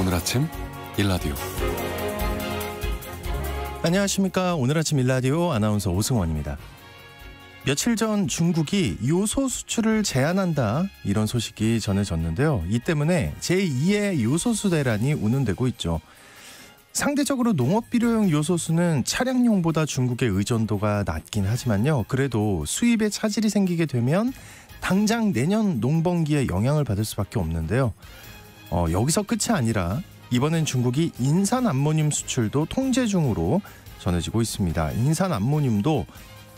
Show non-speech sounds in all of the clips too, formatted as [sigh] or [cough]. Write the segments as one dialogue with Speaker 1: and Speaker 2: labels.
Speaker 1: 오늘 아침 일라디오 안녕하십니까 오늘 아침 일라디오 아나운서 오승원입니다. 며칠 전 중국이 요소 수출을 제한한다 이런 소식이 전해졌는데요. 이 때문에 제2의 요소수 대란이 운운되고 있죠. 상대적으로 농업 비료용 요소수는 차량용보다 중국의 의존도가 낮긴 하지만요. 그래도 수입에 차질이 생기게 되면 당장 내년 농번기에 영향을 받을 수밖에 없는데요. 어, 여기서 끝이 아니라 이번엔 중국이 인산 암모늄 수출도 통제 중으로 전해지고 있습니다. 인산 암모늄도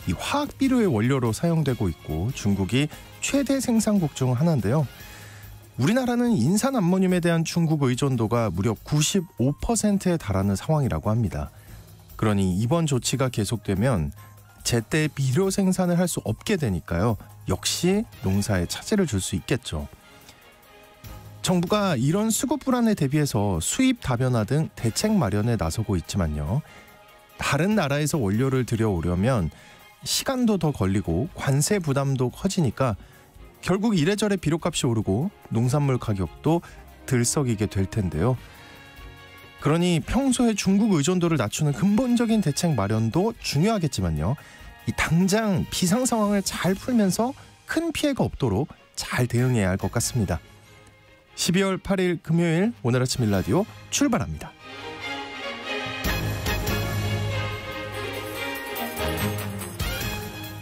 Speaker 1: 이 화학 비료의 원료로 사용되고 있고 중국이 최대 생산국 중 하나인데요. 우리나라는 인산 암모늄에 대한 중국 의존도가 무려 95%에 달하는 상황이라고 합니다. 그러니 이번 조치가 계속되면 제때 비료 생산을 할 수 없게 되니까요. 역시 농사에 차질을 줄 수 있겠죠. 정부가 이런 수급 불안에 대비해서 수입 다변화 등 대책 마련에 나서고 있지만요. 다른 나라에서 원료를 들여오려면 시간도 더 걸리고 관세 부담도 커지니까 결국 이래저래 비료값이 오르고 농산물 가격도 들썩이게 될 텐데요. 그러니 평소에 중국 의존도를 낮추는 근본적인 대책 마련도 중요하겠지만요. 이 당장 비상 상황을 잘 풀면서 큰 피해가 없도록 잘 대응해야 할 것 같습니다. 12월 8일 금요일 오늘 아침 일라디오 출발합니다.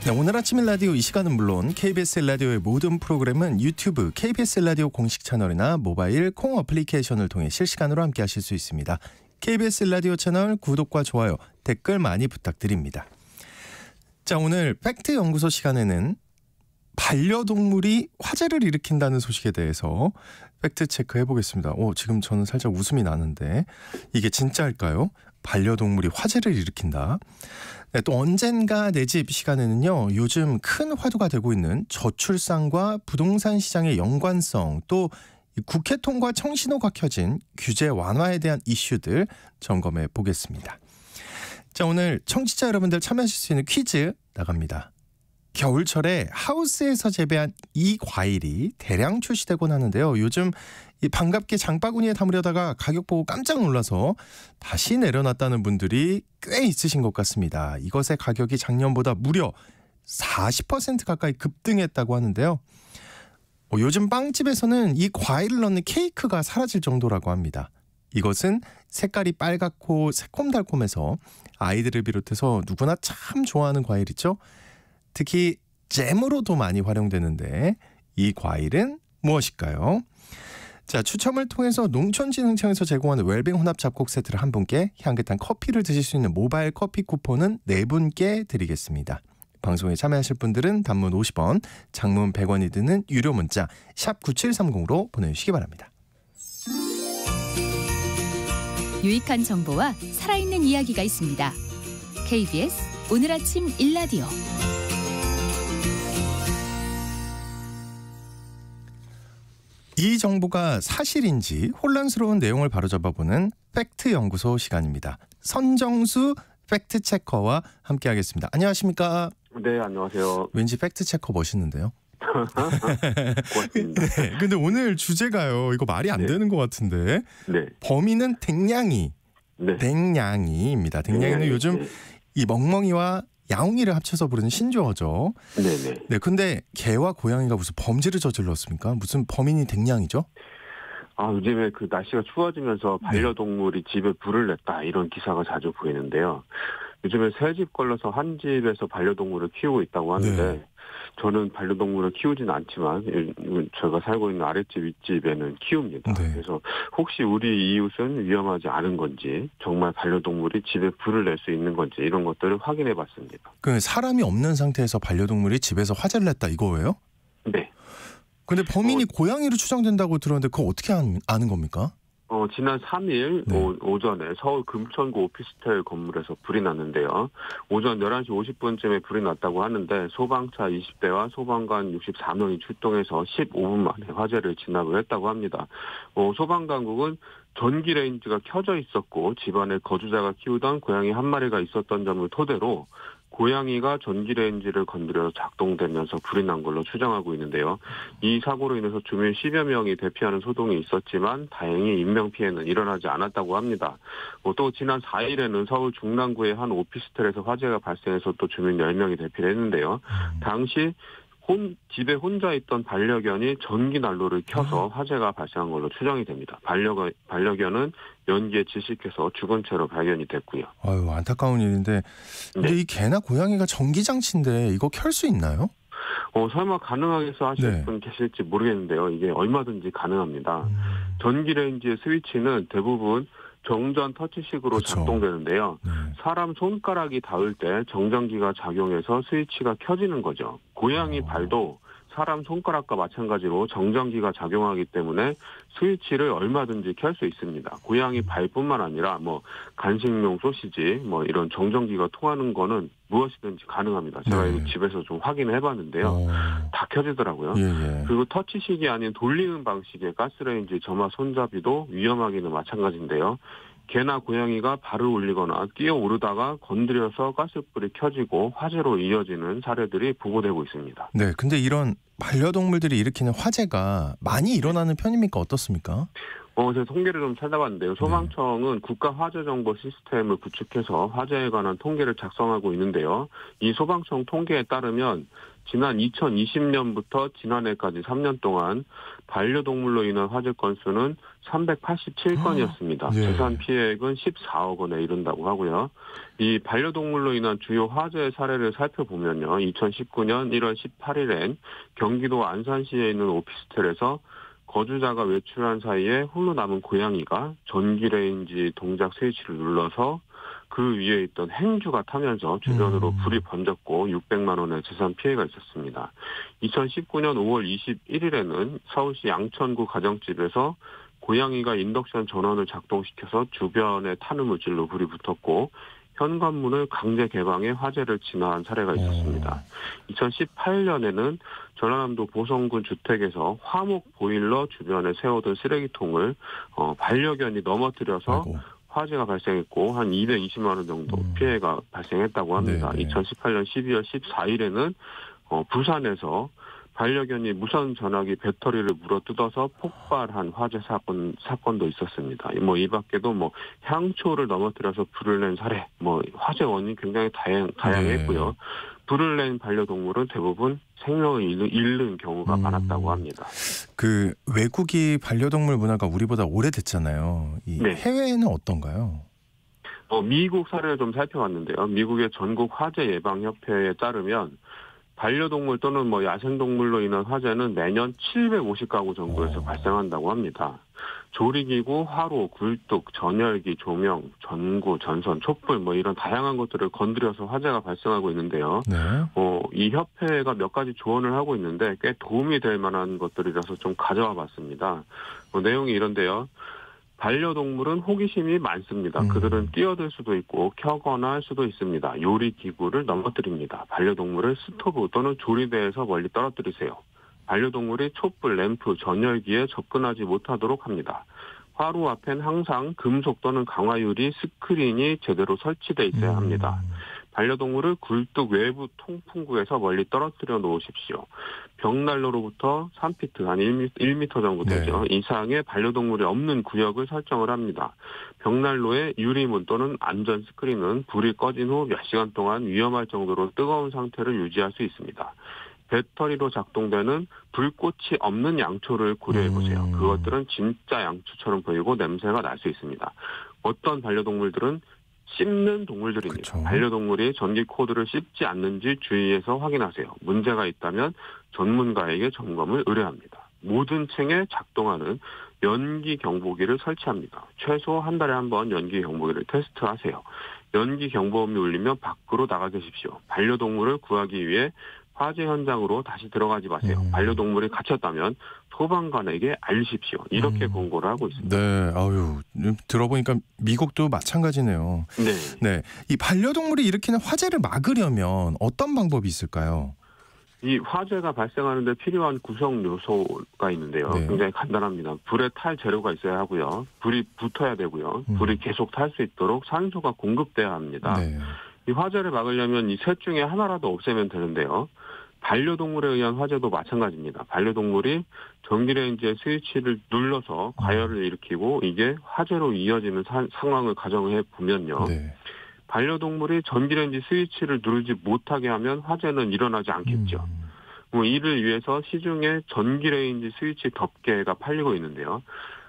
Speaker 1: 네, 오늘 아침 일라디오 이 시간은 물론 KBS 일라디오의 모든 프로그램은 유튜브 KBS 일라디오 공식 채널이나 모바일 콩 어플리케이션을 통해 실시간으로 함께 하실 수 있습니다. KBS 일라디오 채널 구독과 좋아요, 댓글 많이 부탁드립니다. 자, 오늘 팩트 연구소 시간에는 반려동물이 화재를 일으킨다는 소식에 대해서 팩트 체크 해보겠습니다. 오, 지금 저는 살짝 웃음이 나는데 이게 진짜일까요? 반려동물이 화제를 일으킨다. 네, 또 언젠가 내 집 시간에는요. 요즘 큰 화두가 되고 있는 저출산과 부동산 시장의 연관성 또 국회 통과 청신호가 켜진 규제 완화에 대한 이슈들 점검해 보겠습니다. 자 오늘 청취자 여러분들 참여하실 수 있는 퀴즈 나갑니다. 겨울철에 하우스에서 재배한 이 과일이 대량 출시되곤 하는데요. 요즘 이 반갑게 장바구니에 담으려다가 가격 보고 깜짝 놀라서 다시 내려놨다는 분들이 꽤 있으신 것 같습니다. 이것의 가격이 작년보다 무려 40% 가까이 급등했다고 하는데요. 어, 요즘 빵집에서는 이 과일을 넣는 케이크가 사라질 정도라고 합니다. 이것은 색깔이 빨갛고 새콤달콤해서 아이들을 비롯해서 누구나 참 좋아하는 과일이죠. 특히 잼으로도 많이 활용되는데 이 과일은 무엇일까요? 자, 추첨을 통해서 농촌진흥청에서 제공하는 웰빙 혼합 잡곡 세트를 한 분께 향긋한 커피를 드실 수 있는 모바일 커피 쿠폰은 네 분께 드리겠습니다. 방송에 참여하실 분들은 단문 50원, 장문 100원이 드는 유료 문자 샵 9730으로 보내주시기 바랍니다. 유익한 정보와 살아있는 이야기가 있습니다. KBS 오늘 아침 1라디오 이 정보가 사실인지 혼란스러운 내용을 바로잡아보는 팩트 연구소 시간입니다. 선정수 팩트 체커와 함께하겠습니다. 안녕하십니까? 네, 안녕하세요. 왠지 팩트 체커 멋있는데요. 고맙습니다. [laughs] 네, 근데 오늘 주제가요. 이거 말이 안 네. 되는 것 같은데. 네. 범인은 댕냥이. 네. 댕냥이입니다. 댕냥이는 댕 요즘 네. 이 멍멍이와 야옹이를 합쳐서 부르는 신조어죠. 네네. 네, 근데 개와 고양이가 무슨 범죄를 저질렀습니까? 무슨 범인이 댕냥이죠?
Speaker 2: 아, 요즘에 그 날씨가 추워지면서 네. 반려동물이 집에 불을 냈다 이런 기사가 자주 보이는데요. 요즘에 새집 걸러서 한 집에서 반려동물을 키우고 있다고 하는데 네. 저는 반려동물을 키우진 않지만 제가 예, 살고 있는 아랫집 윗집에는 키웁니다. 네. 그래서 혹시 우리 이웃은 위험하지 않은 건지 정말 반려동물이 집에 불을 낼 수 있는 건지 이런 것들을 확인해 봤습니다.
Speaker 1: 그 사람이 없는 상태에서 반려동물이 집에서 화재를 냈다 이거예요? 네. 근데 범인이 어, 고양이로 추정된다고 들었는데 그거 어떻게 아는 겁니까?
Speaker 2: 어, 지난 3일 네. 오, 전에 서울 금천구 오피스텔 건물에서 불이 났는데요. 오전 11시 50분쯤에 불이 났다고 하는데 소방차 20대와 소방관 64명이 출동해서 15분 만에 화재를 진압을 했다고 합니다. 어, 소방당국은 전기 레인지가 켜져 있었고 집안에 거주자가 키우던 고양이 한 마리가 있었던 점을 토대로 고양이가 전기레인지를 건드려서 작동되면서 불이 난 걸로 추정하고 있는데요. 이 사고로 인해서 주민 10여 명이 대피하는 소동이 있었지만 다행히 인명피해는 일어나지 않았다고 합니다. 또 지난 4일에는 서울 중랑구의 한 오피스텔에서 화재가 발생해서 또 주민 10명이 대피를 했는데요. 당시 혼, 집에 혼자 있던 반려견이 전기 난로를 켜서 아. 화재가 발생한 걸로 추정이 됩니다. 반려견, 반려견은 연기에 지식해서 죽은 채로 발견이 됐고요.
Speaker 1: 아유, 안타까운 일인데. 근데 네. 이 개나 고양이가 전기장치인데 이거 켤 수 있나요?
Speaker 2: 어, 설마 가능하겠어 하실 네. 분 계실지 모르겠는데요. 이게 얼마든지 가능합니다. 음. 전기레인지의 스위치는 대부분 정전 터치식으로 그쵸. 작동되는데요. 네. 사람 손가락이 닿을 때 정전기가 작용해서 스위치가 켜지는 거죠. 고양이 어. 발도 사람 손가락과 마찬가지로 정전기가 작용하기 때문에 스위치를 얼마든지 켤 수 있습니다. 고양이 발뿐만 아니라 뭐 간식용 소시지 뭐 이런 정전기가 통하는 거는 무엇이든지 가능합니다. 제가 네. 집에서 좀 확인해 봤는데요. 어. 다 켜지더라고요. 예예. 예. 그리고 터치식이 아닌 돌리는 방식의 가스레인지 점화 손잡이도 위험하기는 마찬가지인데요. 개나 고양이가 발을 올리거나 뛰어오르다가 건드려서 가스불이 켜지고 화재로 이어지는 사례들이 보고되고 있습니다.
Speaker 1: 네, 근데 이런 반려동물들이 일으키는 화재가 많이 일어나는 편입니까? 어떻습니까?
Speaker 2: 어, 제가 통계를 좀 찾아봤는데요. 소방청은 네. 국가 화재 정보 시스템을 구축해서 화재에 관한 통계를 작성하고 있는데요. 이 소방청 통계에 따르면 지난 2020년부터 지난해까지 3년 동안 반려동물로 인한 화재 건수는 387건이었습니다. 아, 예. 재산 피해액은 14억 원에 이른다고 하고요. 이 반려동물로 인한 주요 화재 사례를 살펴보면요. 2019년 1월 18일엔 경기도 안산시에 있는 오피스텔에서 거주자가 외출한 사이에 홀로 남은 고양이가 전기레인지 동작 스위치를 눌러서 그 위에 있던 행주가 타면서 주변으로 음. 불이 번졌고 600만 원의 재산 피해가 있었습니다. 2019년 5월 21일에는 서울시 양천구 가정집에서 고양이가 인덕션 전원을 작동시켜서 주변에 타는 물질로 불이 붙었고 현관문을 강제 개방해 화재를 진화한 사례가 있었습니다. 2018년에는 어. 전라남도 보성군 주택에서 화목 보일러 주변에 세워둔 쓰레기통을 어, 반려견이 넘어뜨려서 아이고. 화재가 발생했고 한 220만 원 정도 음. 피해가 발생했다고 합니다. 네네. 2018년 12월 14일에는 어, 부산에서 반려견이 무선 전화기 배터리를 물어 뜯어서 폭발한 화재 사건 사건도 있었습니다. 뭐이 뭐 밖에도 뭐 향초를 넘어뜨려서 불을 낸 사례, 뭐 화재 원인 굉장히 다양 다양했고요. 네. 불을 낸 반려동물은 대부분 생명을 잃는, 잃는 경우가 음, 많았다고 합니다.
Speaker 1: 그 외국이 반려동물 문화가 우리보다 오래됐잖아요.
Speaker 2: 네. 해외에는
Speaker 1: 어떤가요?
Speaker 2: 어, 미국 사례를 좀 살펴봤는데요. 미국의 전국 화재 예방 협회에 따르면 반려동물 또는 뭐 야생동물로 인한 화재는 매년 750가구 정도에서 오. 어. 발생한다고 합니다. 조리기구, 화로, 굴뚝, 전열기, 조명, 전구, 전선, 촛불 뭐 이런 다양한 것들을 건드려서 화재가 발생하고 있는데요. 네. 어, 이 협회가 몇 가지 조언을 하고 있는데 꽤 도움이 될 만한 것들이라서 좀 가져와 봤습니다. 뭐 내용이 이런데요. 반려동물은 호기심이 많습니다. 음. 그들은 뛰어들 수도 있고 켜거나 할 수도 있습니다. 요리 기구를 넘어뜨립니다. 반려동물을 스토브 또는 조리대에서 멀리 떨어뜨리세요. 반려동물이 촛불, 램프, 전열기에 접근하지 못하도록 합니다. 화로 앞엔 항상 금속 또는 강화유리 스크린이 제대로 설치되어 있어야 음. 합니다. 음. 반려동물을 굴뚝 외부 통풍구에서 멀리 떨어뜨려 놓으십시오. 벽난로로부터 3피트, 한 1m, 정도 네. 되죠. 네. 이상의 반려동물이 없는 구역을 설정을 합니다. 벽난로의 유리문 또는 안전 스크린은 불이 꺼진 후 몇 시간 동안 위험할 정도로 뜨거운 상태를 유지할 수 있습니다. 배터리로 작동되는 불꽃이 없는 양초를 고려해 보세요. 음. 그것들은 진짜 양초처럼 보이고 냄새가 날 수 있습니다. 어떤 반려동물들은 씹는 동물들입니다. 그쵸. 반려동물이 전기 코드를 씹지 않는지 주의해서 확인하세요. 문제가 있다면 전문가에게 점검을 의뢰합니다. 모든 층에 작동하는 연기 경보기를 설치합니다. 최소 한 달에 한 번 연기 경보기를 테스트하세요. 연기 경보음이 울리면 밖으로 나가 계십시오. 반려동물을 구하기 위해 화재 현장으로 다시 들어가지 마세요. 음. 반려동물이 갇혔다면 소방관에게 알십시오. 이렇게 음. 공고를 하고 있습니다. 네, 아유
Speaker 1: 들어보니까 미국도 마찬가지네요. 네, 네, 이 반려동물이 일으키는 화재를 막으려면 어떤 방법이 있을까요?
Speaker 2: 이 화재가 발생하는데 필요한 구성 요소가 있는데요. 네. 굉장히 간단합니다. 불에 탈 재료가 있어야 하고요. 불이 붙어야 되고요. 음. 불이 계속 탈 수 있도록 산소가 공급돼야 합니다. 네. 이 화재를 막으려면 이 셋 중에 하나라도 없애면 되는데요. 반려동물에 의한 화재도 마찬가지입니다. 반려동물이 전기레인지의 스위치를 눌러서 과열을 음. 일으키고 이게 화재로 이어지는 사, 상황을 가정해 보면요. 네. 반려동물이 전기레인지 스위치를 누르지 못하게 하면 화재는 일어나지 않겠죠. 음. 뭐 이를 위해서 시중에 전기레인지 스위치 덮개가 팔리고 있는데요.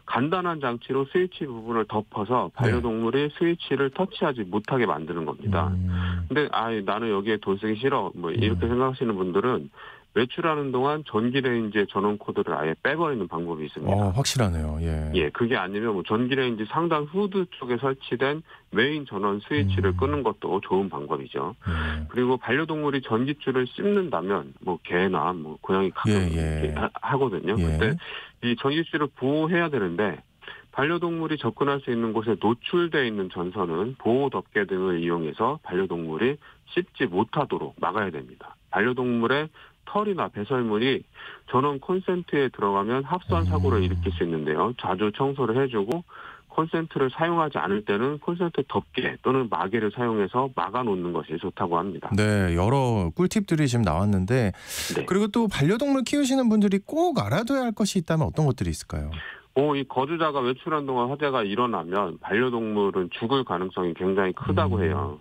Speaker 2: 간단한 장치로 스위치 부분을 덮어서 네. 반려동물이 네. 스위치를 터치하지 못하게 만드는 겁니다. 음. 근데 아 나는 여기에 돈 쓰기 싫어 뭐 음. 이렇게 음. 생각하시는 분들은 외출하는 동안 전기레인지의 전원 코드를 아예 빼버리는 방법이 있습니다.
Speaker 1: 어, 확실하네요. 예.
Speaker 2: 예, 그게 아니면 뭐 전기레인지 상단 후드 쪽에 설치된 메인 전원 스위치를 음. 끄는 것도 좋은 방법이죠. 예. 그리고 반려동물이 전기줄을 씹는다면 뭐 개나 뭐 고양이 가끔 예, 예. 하거든요. 예. 그때 이 전기줄을 보호해야 되는데 반려동물이 접근할 수 있는 곳에 노출돼 있는 전선은 보호 덮개 등을 이용해서 반려동물이 씹지 못하도록 막아야 됩니다. 반려동물의 털이나 배설물이 전원 콘센트에 들어가면 합선 사고를 음. 일으킬 수 있는데요. 자주 청소를 해주고 콘센트를 사용하지 않을 때는 콘센트 덮개 또는 마개를 사용해서 막아놓는 것이 좋다고 합니다.
Speaker 1: 네, 여러 꿀팁들이 지금 나왔는데 네. 그리고 또 반려동물 키우시는 분들이 꼭 알아둬야 할 것이 있다면 어떤 것들이 있을까요?
Speaker 2: 오, 이 거주자가 외출한 동안 화재가 일어나면 반려동물은 죽을 가능성이 굉장히 크다고 음. 해요.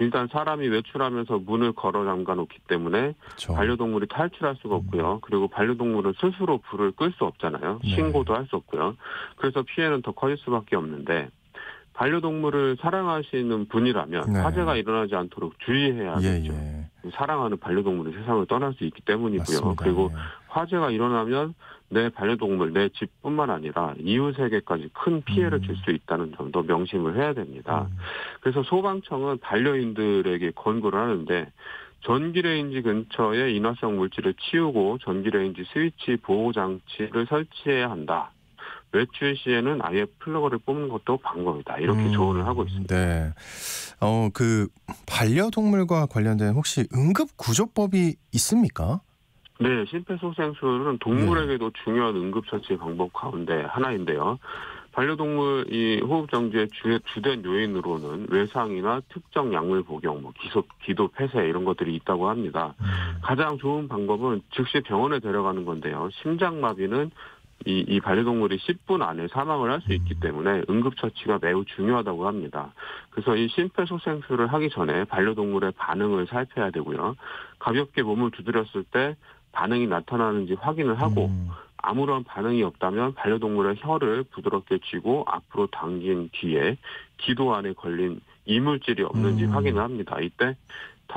Speaker 2: 일단 사람이 외출하면서 문을 걸어 잠가 놓기 때문에 그렇 반려동물이 탈출할 수가 없고요. 음. 그리고 반려동물은 스스로 불을 끌 수 없잖아요. 네. 신고도 할 수 없고요. 그래서 피해는 더 커질 수밖에 없는데 반려동물을 사랑하시는 분이라면 네. 화재가 일어나지 않도록 주의해야겠죠. 예, 예. 사랑하는 반려동물이 세상을 떠날 수 있기 때문이고요. 맞습니다. 그리고 예. 화재가 일어나면 내 반려동물, 내 집뿐만 아니라 이웃에게까지 큰 피해를 음. 줄수 있다는 점도 명심을 해야 됩니다. 음. 그래서 소방청은 반려인들에게 권고를 하는데 전기레인지 근처에 인화성 물질을 치우고 전기레인지 스위치 보호 장치를 설치해야 한다. 외출 시에는 아예 플러그를 뽑는 것도 방법이다. 이렇게 음, 조언을 하고 있습니다. 네.
Speaker 1: 어, 그 반려동물과 관련된 혹시 응급구조법이 있습니까?
Speaker 2: 네, 심폐소생술은 동물에게도 네. 중요한 응급처치 방법 가운데 하나인데요. 반려동물 이 호흡 정지의 주, 주된 요인으로는 외상이나 특정 약물 복용, 뭐 기소, 기도 폐쇄 이런 것들이 있다고 합니다. 음. 가장 좋은 방법은 즉시 병원에 데려가는 건데요. 심장마비는 이, 이 반려동물이 10분 안에 사망을 할 수 있기 음. 때문에 응급처치가 매우 중요하다고 합니다. 그래서 이 심폐소생술을 하기 전에 반려동물의 반응을 살펴야 되고요. 가볍게 몸을 두드렸을 때 반응이 나타나는지 확인을 하고 음. 아무런 반응이 없다면 반려동물의 혀를 부드럽게 쥐고 앞으로 당긴 뒤에 기도 안에 걸린 이물질이 없는지 음. 확인을 합니다. 이때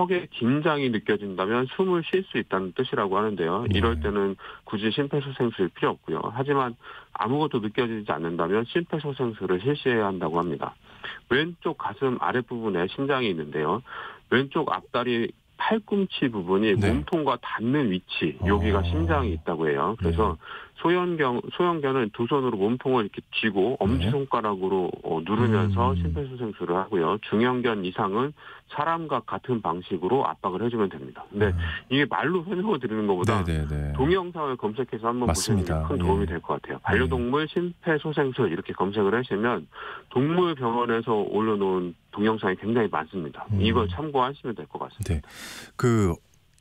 Speaker 2: 턱에 긴장이 느껴진다면 숨을 쉴 수 있다는 뜻이라고 하는데요. 네. 이럴 때는 굳이 심폐소생술 필요 없고요. 하지만 아무것도 느껴지지 않는다면 심폐소생술을 실시해야 한다고 합니다. 왼쪽 가슴 아랫부분에 심장이 있는데요. 왼쪽 앞다리 팔꿈치 부분이 네. 몸통과 닿는 위치 여기가 어. 심장이 있다고 해요. 그래서 네. 소형견 소형견은 두 손으로 몸통을 이렇게 쥐고 네. 엄지 손가락으로 어, 누르면서 음. 심폐소생술을 하고요. 중형견 이상은 사람과 같은 방식으로 압박을 해주면 됩니다. 근데 네. 이게 말로 설명을 드리는 것보다 네네네. 네, 동영상을 검색해서 한번 맞습니다. 보시는 게큰 예. 도움이 예. 될것 같아요. 반려동물 심폐소생술 이렇게 검색을 하시면 동물 병원에서 올려놓은 동영상이 굉장히 많습니다. 음. 이걸 참고하시면 될 것 같습니다.
Speaker 1: 네. 그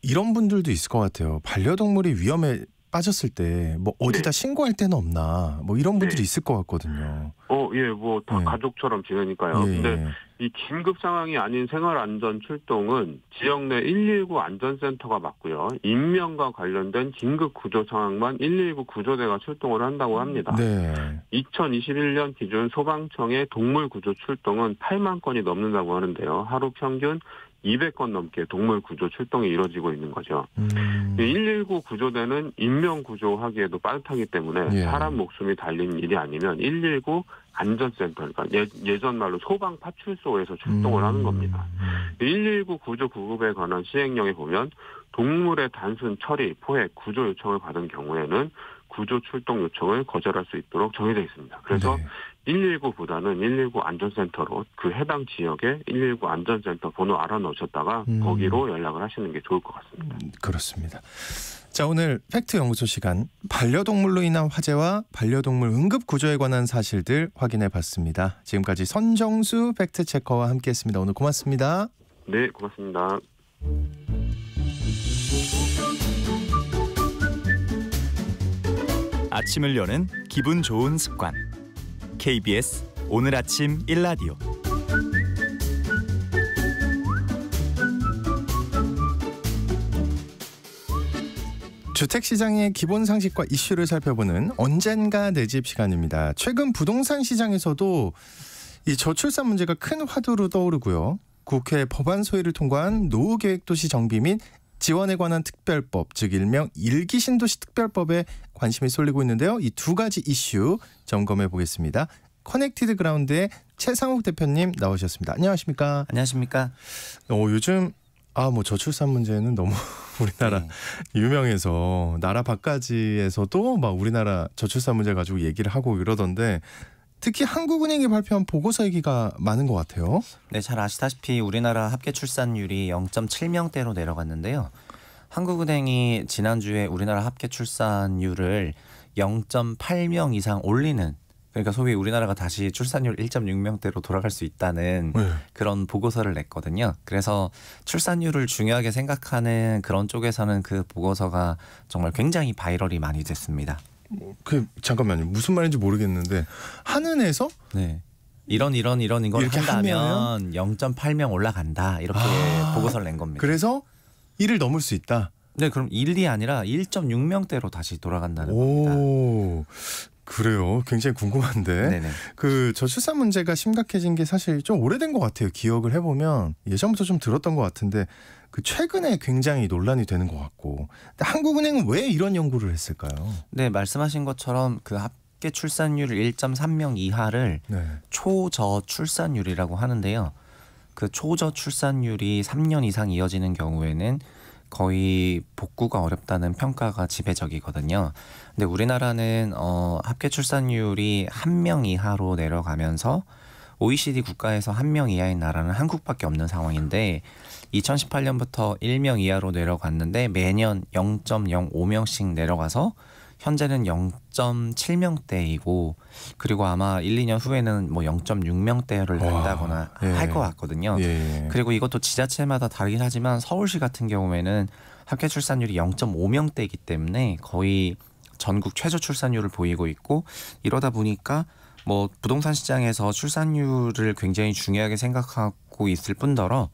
Speaker 1: 이런 분들도 있을 것 같아요. 반려동물이 위험해 빠졌을 때 뭐 어디다 네. 신고할 데는 없나 뭐 이런 네. 분들이 네. 있을 것 같거든요.
Speaker 2: 어, 예, 뭐다 네. 가족처럼 지내니까요. 예. 근데 이 긴급 상황이 아닌 생활 안전 출동은 지역 내 119 안전센터가 맞고요. 인명과 관련된 긴급 구조 상황만 119 구조대가 출동을 한다고 합니다. 네. 2021년 기준 소방청의 동물 구조 출동은 8만 건이 넘는다고 하는데요. 하루 평균 200건 넘게 동물 구조 출동이 이루어지고 있는 거죠. 음. 119 구조대는 인명 구조하기에도 빠듯하기 때문에 예. 사람 목숨이 달린 일이 아니면 119 안전센터, 그러니까 예, 전 말로 소방 파출소에서 출동을 음. 하는 겁니다. 119 구조 구급에 관한 시행령에 보면 동물의 단순 처리, 포획, 구조 요청을 받은 경우에는 구조 출동 요청을 거절할 수 있도록 정해져 있습니다. 그래서 네. 119보다는 119 안전센터로 그 해당 지역의 119 안전센터 번호 알아놓으셨다가 음. 거기로 연락을 하시는 게 좋을 것 같습니다.
Speaker 1: 음, 그렇습니다. 자 오늘 팩트 연구소 시간 반려동물로 인한 화재와 반려동물 응급 구조에 관한 사실들 확인해 봤습니다. 지금까지 선정수 팩트 체커와 함께했습니다. 오늘 고맙습니다.
Speaker 2: 네, 고맙습니다.
Speaker 3: 아침을 여는 기분 좋은 습관. KBS 오늘 아침 1라디오
Speaker 1: 주택시장의 기본 상식과 이슈를 살펴보는 언젠가 내집 시간입니다. 최근 부동산 시장에서도 이 저출산 문제가 큰 화두로 떠오르고요. 국회 법안 소위를 통과한 노후계획도시 정비 및 지원에 관한 특별법, 즉 일명 일기 신도시 특별법에 관심이 쏠리고 있는데요. 이 두 가지 이슈 점검해 보겠습니다. 커넥티드 그라운드의 최상욱 대표님 나오셨습니다. 안녕하십니까? 안녕하십니까? 어, 요즘 아, 뭐 저출산 문제는 너무 [laughs] 우리나라 네. 유명해서 나라 밖까지에서도막 우리나라 저출산 문제 가지고 얘기를 하고 이러던데 특히 한국은행이 발표한 보고서 얘기가 많은 것 같아요.
Speaker 3: 네, 잘 아시다시피 우리나라 합계 출산율이 0.7명대로 내려갔는데요. 한국은행이 지난주에 우리나라 합계 출산율을 0.8명 이상 올리는 그러니까 소위 우리나라가 다시 출산율 1.6명대로 돌아갈 수 있다는 네. 그런 보고서를 냈거든요. 그래서 출산율을 중요하게 생각하는 그런 쪽에서는 그 보고서가 정말 굉장히 바이럴이 많이 됐습니다. 그 잠깐만요 무슨 말인지 모르겠는데 한은에서 네. 이런 이런 이런 이걸 이렇게 한다면 0.8명 올라간다 이렇게 아 보고서를 낸 겁니다. 그래서 1을 넘을 수 있다. 네, 그럼 1이 아니라 1.6명대로 다시 돌아간다는
Speaker 1: 오, 겁니다. 그래요. 굉장히 궁금한데. 그 저출산 문제가 심각해진 게 사실 좀 오래된 것 같아요. 기억을 해보면 예전부터 좀 들었던 것 같은데 그 최근에 굉장히 논란이 되는 것 같고 한국은행은 왜 이런 연구를
Speaker 3: 했을까요? 네 말씀하신 것처럼 그 합계 출산율 1.3명 이하를 네. 초저 출산율이라고 하는데요. 그 초저 출산율이 3년 이상 이어지는 경우에는 거의 복구가 어렵다는 평가가 지배적이거든요. 근데 우리나라는 어, 합계 출산율이 한명 이하로 내려가면서 OECD 국가에서 한명 이하인 나라는 한국밖에 없는 상황인데 2018년부터 1명 이하로 내려갔는데 매년 0.05명씩 내려가서 현재는 0.7명대이고 그리고 아마 1, 2년 후에는 뭐 0.6명대를 간다거나 예. 할것 같거든요. 예, 예. 그리고 이것도 지자체마다 다르긴 하지만 서울시 같은 경우에는 합계 출산율이 0.5명대이기 때문에 거의 전국 최저 출산율을 보이고 있고 이러다 보니까 뭐 부동산 시장에서 출산율을 굉장히 중요하게 생각하고 있을 뿐더러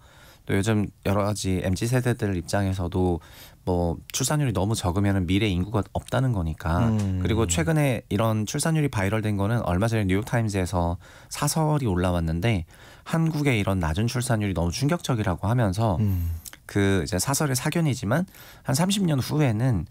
Speaker 3: 또 요즘 여러 가지 mz 세대들 입장에서도 뭐 출산율이 너무 적으면 미래 인구가 없다는 거니까 음. 그리고 최근에 이런 출산율이 바이럴된 거는 얼마 전에 뉴욕타임즈에서 사설이 올라왔는데 한국의 이런 낮은 출산율이 너무 충격적이라고 하면서 음. 그 이제 사설의 사견이지만 한 30년 후에는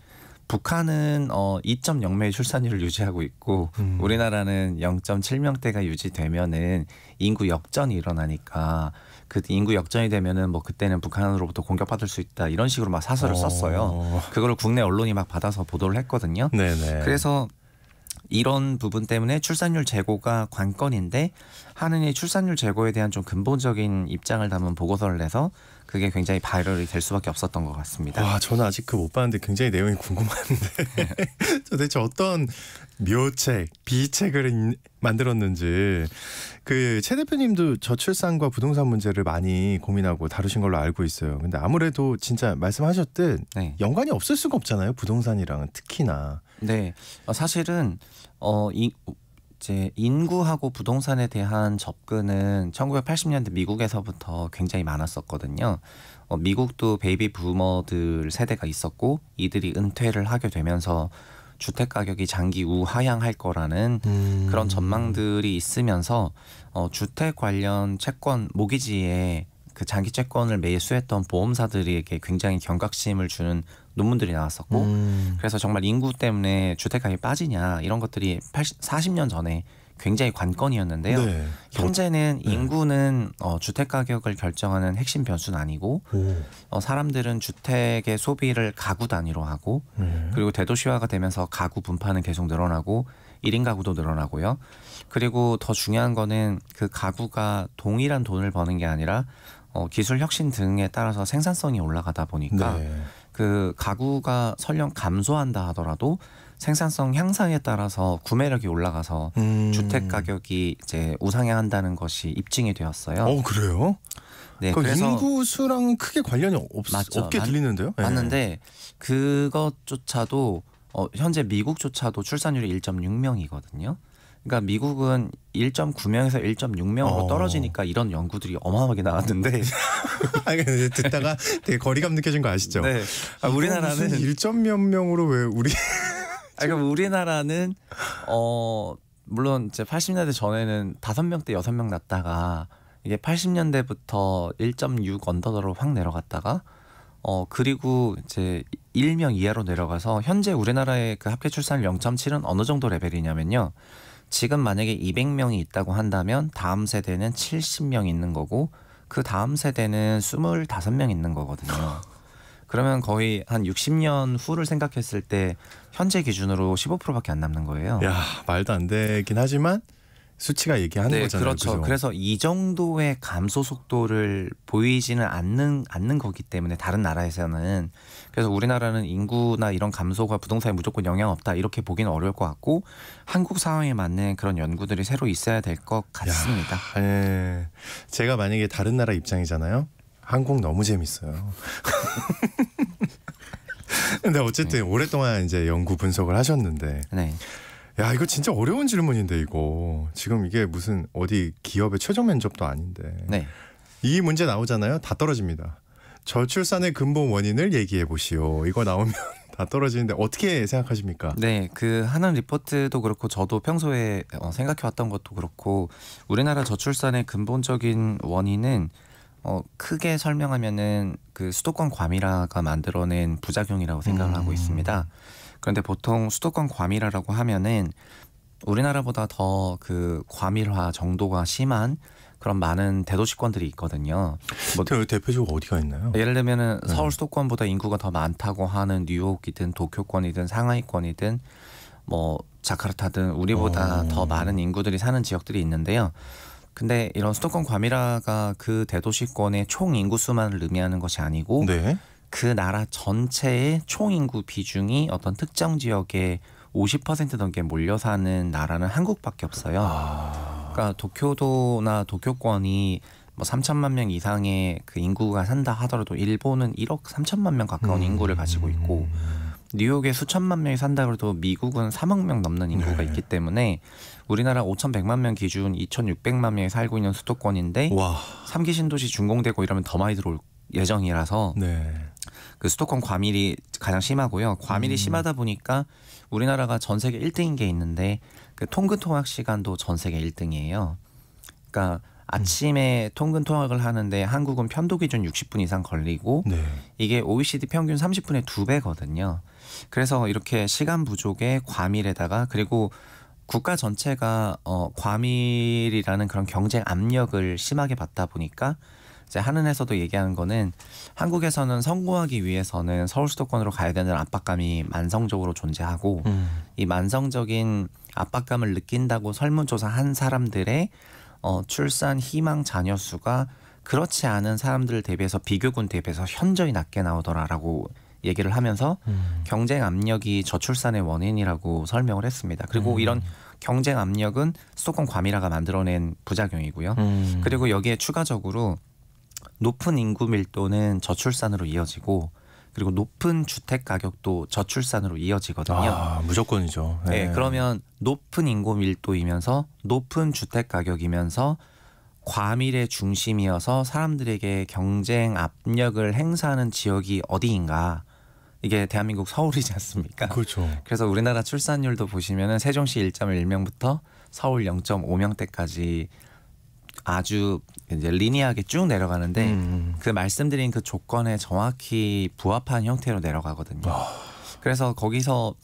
Speaker 3: 북한은 어 2.0명의 출산율을 유지하고 있고 음. 우리나라는 0.7명대가 유지되면은 인구 역전이 일어나니까 그 인구 역전이 되면은 뭐 그때는 북한으로부터 공격받을 수 있다 이런 식으로 막 사설을 오. 어. 썼어요. 그걸 국내 언론이 막 받아서 보도를 했거든요. 네네. 그래서 이런 부분 때문에 출산율 제고가 관건인데 하느니 출산율 제고에 대한 좀 근본적인 입장을 담은 보고서를 내서 그게 굉장히 바이럴이 될 수밖에 없었던 것 같습니다. 와, 저는 아직 그 못 봤는데 굉장히 내용이 궁금한데
Speaker 1: 도대체 [laughs] 어떤 묘책, 비책을 만들었는지 그 최 대표님도 저출산과 부동산 문제를 많이 고민하고 다루신 걸로 알고 있어요. 근데 아무래도 진짜 말씀하셨듯 네. 연관이 없을 수가 없잖아요. 부동산이랑 특히나.
Speaker 3: 네, 어, 사실은 어, 이, 이제 인구하고 부동산에 대한 접근은 1980년대 미국에서부터 굉장히 많았었거든요. 어, 미국도 베이비 부머들 세대가 있었고 이들이 은퇴를 하게 되면서 주택 가격이 장기 우하향할 거라는 음. 그런 전망들이 있으면서 어, 주택 관련 채권 모기지에 그 장기 채권을 매수했던 보험사들에게 굉장히 경각심을 주는 논문들이 나왔었고 음. 그래서 정말 인구 때문에 주택 가격이 빠지냐 이런 것들이 80, 40년 전에 굉장히 관건이었는데요. 네. 현재는 네. 인구는 어, 주택 가격을 결정하는 핵심 변수는 아니고 어, 사람들은 주택의 소비를 가구 단위로 하고 네. 그리고 대도시화가 되면서 가구 분파는 계속 늘어나고 일인 가구도 늘어나고요. 그리고 더 중요한 거는 그 가구가 동일한 돈을 버는 게 아니라 어, 기술 혁신 등에 따라서 생산성이 올라가다 보니까 네. 그 가구가 설령 감소한다 하더라도 생산성 향상에 따라서 구매력이 올라가서 음. 주택 가격이 이제 우상향한다는 것이 입증이 되었어요. 어 그래요? 네, 그 그래서 인구
Speaker 1: 수랑 크게 관련이 없, 맞죠. 없게 들리는데요. 네. 맞는데
Speaker 3: 그것조차도 어, 현재 미국조차도 출산율이 1.6명이거든요. 그러니까 미국은 1.9명에서 1.6명으로 어. 떨어지니까 이런 연구들이 어마어마하게 나왔는데 네. [laughs] 듣다가 되게 거리감 느껴진 거 아시죠? 네. 아, 우리나라는
Speaker 1: 1.몇 명으로 왜 우리 [laughs]
Speaker 3: 아 그러니까 우리나라는 어 물론 이제 80년대 전에는 5명대 6명 났다가 이게 80년대부터 1.6 언더더로 확 내려갔다가 어 그리고 이제 1명 이하로 내려가서 현재 우리나라의 그 합계 출산율 0.7은 어느 정도 레벨이냐면요. 지금 만약에 200명이 있다고 한다면 다음 세대는 70명 있는 거고 그 다음 세대는 25명 있는 거거든요. [laughs] 그러면 거의 한 60년 후를 생각했을 때 현재 기준으로 15%밖에 안 남는 거예요. 야 말도 안 되긴 하지만 수치가 얘기하는 네, 거잖아요. 그렇죠. 그죠? 그래서 이 정도의 감소 속도를 보이지는 않는 않는 거기 때문에 다른 나라에서는 그래서 우리나라는 인구나 이런 감소가 부동산에 무조건 영향 없다 이렇게 보기는 어려울 것 같고 한국 상황에 맞는 그런 연구들이 새로 있어야 될 것 같습니다. 야, 예. 제가 만약에 다른 나라 입장이잖아요. 한국 너무
Speaker 1: 재밌어요. [laughs] 근데 어쨌든 네. 오랫동안 이제 연구 분석을 하셨는데 네. 야 이거 진짜 어려운 질문인데 이거 지금 이게 무슨 어디 기업의 최종 면접도 아닌데 네. 이 문제 나오잖아요 다 떨어집니다 저출산의 근본 원인을 얘기해 보시오. 이거 나오면 [laughs] 다 떨어지는데 어떻게 생각하십니까?
Speaker 3: 네, 그 하는 리포트도 그렇고 저도 평소에 어, 생각해왔던 것도 그렇고 우리나라 저출산의 근본적인 원인은 어, 크게 설명하면은 그 수도권 과밀화가 만들어낸 부작용이라고 생각을 음. 하고 있습니다. 그런데 보통 수도권 과밀화라고 하면은 우리나라보다 더 그 과밀화 정도가 심한 그런 많은 대도시권들이 있거든요. 뭐 대표적으로 어디가 있나요? 예를 들면은 네. 서울 수도권보다 인구가 더 많다고 하는 뉴욕이든 도쿄권이든 상하이권이든 뭐 자카르타든 우리보다 오. 어. 더 많은 인구들이 사는 지역들이 있는데요. 근데 이런 수도권 과밀화가 그 대도시권의 총 인구수만을 의미하는 것이 아니고 네. 그 나라 전체의 총 인구 비중이 어떤 특정 지역에 50% 넘게 몰려 사는 나라는 한국밖에 없어요. 아. 그러니까 도쿄도나 도쿄권이 뭐 3천만 명 이상의 그 인구가 산다 하더라도 일본은 1억 3천만 명 가까운 음. 인구를 가지고 있고 뉴욕에 수천만 명이 산다 그래도 미국은 3억 명 넘는 인구가 네. 있기 때문에 우리나라 5,100만 명 기준 2,600만 명이 살고 있는 수도권인데 와. 3기 신도시 준공되고 이러면 더 많이 들어올 예정이라서 네. 그 수도권 과밀이 가장 심하고요. 과밀이 음. 심하다 보니까 우리나라가 전 세계 1등인 게 있는데 그 통근 통학 시간도 전 세계 1등이에요. 그러니까 음. 아침에 음. 통근 통학을 하는데 한국은 편도 기준 60분 이상 걸리고 네. 이게 OECD 평균 30분의 두 배거든요. 그래서 이렇게 시간 부족에 과밀에다가 그리고 국가 전체가 어 과밀이라는 그런 경쟁 압력을 심하게 받다 보니까 이제 한은에서도 얘기하는 거는 한국에서는 성공하기 위해서는 서울 수도권으로 가야 되는 압박감이 만성적으로 존재하고 음. 이 만성적인 압박감을 느낀다고 설문조사한 사람들의 어, 출산 희망 자녀 수가 그렇지 않은 사람들 대비해서 비교군 대비해서 현저히 낮게 나오더라라고 얘기를 하면서 음. 경쟁 압력이 저출산의 원인이라고 설명을 했습니다. 그리고 음. 이런 경쟁 압력은 수도권 과밀화가 만들어낸 부작용이고요. 음. 그리고 여기에 추가적으로 높은 인구 밀도는 저출산으로 이어지고 그리고 높은 주택 가격도 저출산으로 이어지거든요. 아, 무조건이죠. 네. 네. 그러면 높은 인구 밀도이면서 높은 주택 가격이면서 과밀의 중심이어서 사람들에게 경쟁 압력을 행사하는 지역이 어디인가? 이게 대한민국 서울이지 않습니까? 그렇죠. 그래서 우리나라 출산율도 보시면은 세종시 1.1명부터 서울 0.5명대까지 아주 이제 리니하게 쭉 내려가는데 음. 그 말씀드린 그 조건에 정확히 부합한 형태로 내려가거든요. 어. 그래서 거기서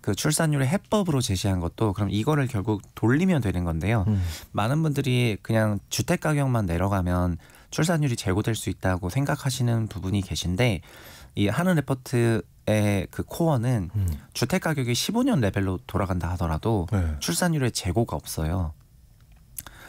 Speaker 3: 그 출산율의 해법으로 제시한 것도 그럼 이거를 결국 돌리면 되는 건데요. 음. 많은 분들이 그냥 주택 가격만 내려가면 출산율이 제고될 수 있다고 생각하시는 부분이 계신데 이 하는 레포트의 그 코어는 음. 주택 가격이 15년 레벨로 돌아간다 하더라도 네. 출산율의 재고가 없어요.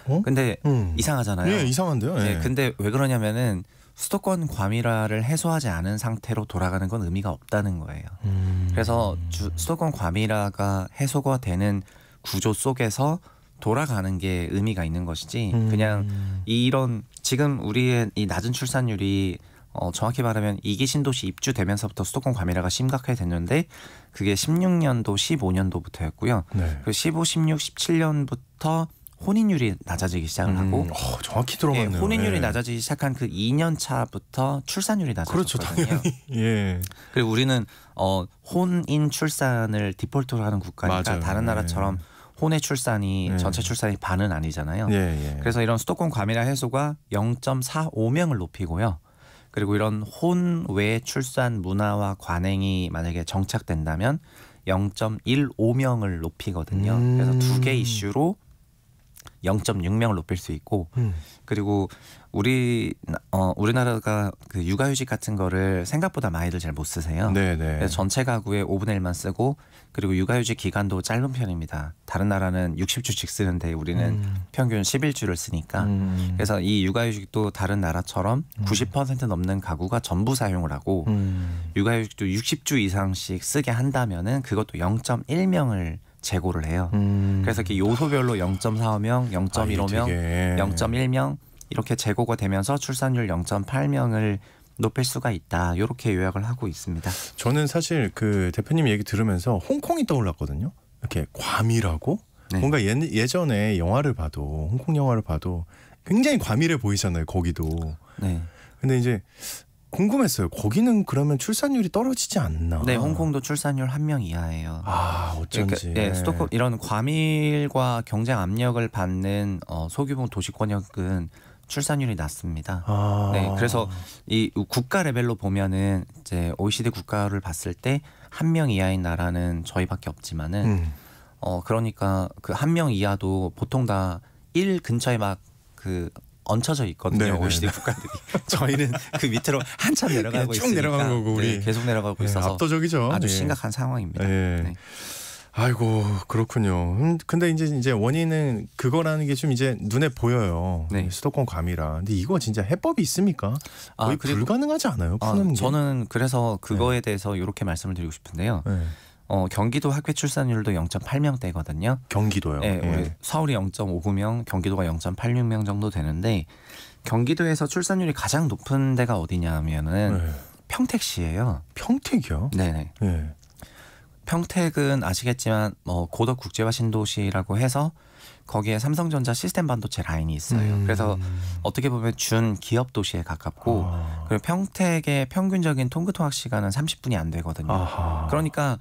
Speaker 3: 어? 근데 음. 이상하잖아요. 예, 이상한데요. 예. 예, 근데 왜 그러냐면은 수도권 과밀화를 해소하지 않은 상태로 돌아가는 건 의미가 없다는 거예요. 음. 그래서 주, 수도권 과밀화가 해소가 되는 구조 속에서 돌아가는 게 의미가 있는 것이지 음. 그냥 이런 지금 우리의 이 낮은 출산율이 어, 정확히 말하면 이기 신도시 입주되면서부터 수도권 과밀화가 심각해졌는데 그게 16년도, 15년도부터였고요. 네. 그 15, 16, 17년부터 혼인율이 낮아지기 시작을 음. 하고 음. 어, 정확히 들어봤네요. 예, 혼인율이 예. 낮아지기 시작한 그 2년 차부터 출산율이 낮아졌거든요. 그렇죠, [laughs] 예. 그리고 우리는 어, 혼인 출산을 디폴트로 하는 국가니까 맞아요. 다른 예. 나라처럼 혼의 출산이 예. 전체 출산이 반은 아니잖아요. 그래서 이런 수도권 과밀화 해소가 0.45명을 높이고요. 그리고 이런 혼외 출산 문화와 관행이 만약에 정착된다면 0.15명을 높이거든요. 그래서 두개 음. 이슈로 0.6명을 높일 수 있고 음. 그리고 우리 어 우리나라가 그 육아휴직 같은 거를 생각보다 많이들 잘 못 쓰세요. 네네. 네. 전체 가구의 5분의 1만 쓰고 그리고 육아휴직 기간도 짧은 편입니다. 다른 나라는 60주씩 쓰는데 우리는 음. 평균 11주를 쓰니까 음. 그래서 이 육아휴직도 다른 나라처럼 90% 음. 넘는 가구가 전부 사용을 하고 음. 육아휴직도 60주 이상씩 쓰게 한다면은 그것도 0.1명을 재고를 해요. 음. 그래서 이렇게 요소별로 0.45명, 0.15명, 아, 0.1명 이렇게 재고가 되면서 출산율 0.8명을 높일 수가 있다. 이렇게 요약을 하고 있습니다. 저는 사실 그 대표님 얘기 들으면서 홍콩이
Speaker 1: 떠올랐거든요. 이렇게 과밀하고 네. 뭔가 예, 예전에 영화를 봐도 홍콩 영화를 봐도 굉장히 과밀해 보이잖아요. 거기도. 네. 근데 이제 궁금했어요. 거기는 그러면 출산율이 떨어지지 않나? 네,
Speaker 3: 홍콩도 출산율
Speaker 1: 한 명 이하예요. 아, 어쩐지. 그러니까, 네, 수도권
Speaker 3: 이런 과밀과 경쟁 압력을 받는 어, 소규모 도시권역은 출산율이 낮습니다.
Speaker 1: 아. 네, 그래서
Speaker 3: 이 국가 레벨로 보면은 이제 OECD 국가를 봤을 때 한 명 이하인 나라는 저희밖에 없지만은 음. 어 그러니까 그 한 명 이하도 보통 다 일 근처에 막그 얹혀져 있거든요. 네네. OECD 네, 네. 국가들이 [laughs] 저희는 그 밑으로 한참 내려가고 있으니까 내려간 거고 우리 네, 계속 내려가고 네, 있어서 압도적이죠. 아주 심각한 상황입니다. 네.
Speaker 1: 아이고 그렇군요. 음, 근데 이제 이제 원인은 그거라는 게 좀 이제 눈에 보여요. 네. 수도권 감이라. 근데 이거 진짜 해법이 있습니까? 아, 거의 아, 그리고, 불가능하지 않아요? 아, 푸는 아, 저는
Speaker 3: 그래서 그거에 네. 대해서 이렇게 말씀을 드리고 싶은데요. 네. 어, 경기도 학회 출산율도 0.8명대거든요. 경기도요. 네, 예. 서울이 0.59명, 경기도가 0.86명 정도 되는데 경기도에서 출산율이 가장 높은 데가 어디냐면은 예. 평택시예요. 평택이요? 네. 예. 평택은 아시겠지만 뭐 고덕 국제화 신도시라고 해서 거기에 삼성전자 시스템 반도체 라인이 있어요. 음. 그래서 어떻게 보면 준 기업 도시에 가깝고 아. 그리고 평택의 평균적인 통근통학 시간은 30분이 안 되거든요. 아하. 그러니까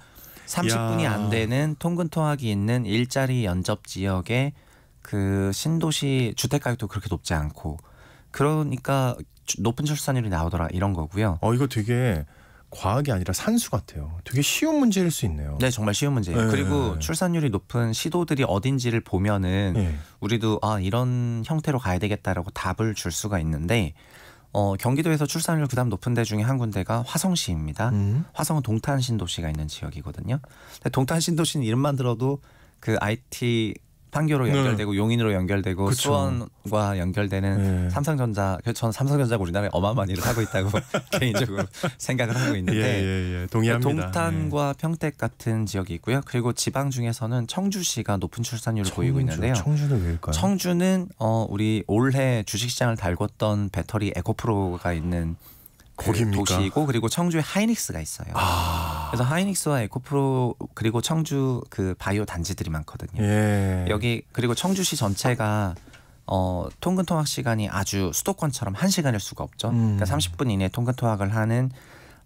Speaker 3: 30분이 야. 안 되는 통근통학이 있는 일자리 연접 지역에 그 신도시 주택 가격도 그렇게 높지 않고 그러니까 높은 출산율이 나오더라 이런 거고요.
Speaker 1: 어 이거 되게 과학이 아니라 산수 같아요. 되게 쉬운 문제일 수 있네요. 네, 정말 쉬운 문제예요. 네. 그리고
Speaker 3: 출산율이 높은 시도들이 어딘지를 보면은 네. 우리도 아 이런 형태로 가야 되겠다라고 답을 줄 수가 있는데 어, 경기도에서 출산율 부담 높은 데 중에 한 군데가 화성시입니다. 음. 화성은 동탄 신도시가 있는 지역이거든요. 동탄 신도시는 이름만 들어도 그 IT 판교로 네. 연결되고 네. 용인으로 연결되고 그쵸. 수원과 연결되는 네. 삼성전자 그래 저는 삼성전자가 우리나라에 어마어마한 일을 하고 있다고 [laughs] 개인적으로 생각을 하고 있는데 예, 예, 예. 동의합니다. 동탄과 예. 평택 같은 지역이 있고요. 그리고 지방 중에서는 청주시가 높은 출산율을 청주, 보이고 있는데요. 청주는 왜일까요? 청주는 어, 우리 올해 주식시장을 달궜던 배터리 에코프로가 있는 거기입니까? 그 도시이고 그리고 청주에 하이닉스가 있어요. 아... 그래서 하이닉스와 에코프로 그리고 청주 그 바이오 단지들이 많거든요. 예. 여기 그리고 청주시 전체가 어, 통근 통학 시간이 아주 수도권처럼 한 시간일 수가 없죠. 음. 그러니까 30분 이내 통근 통학을 하는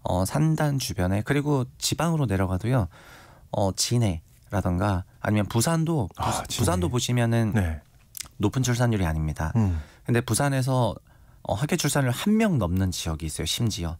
Speaker 3: 어, 산단 주변에 그리고 지방으로 내려가도요. 어, 진해라던가 아니면 부산도 부, 아, 산도 보시면은 네. 높은 출산율이 아닙니다. 음. 근데 부산에서 어, 학교 출산을 한 명 넘는 지역이 있어요. 심지어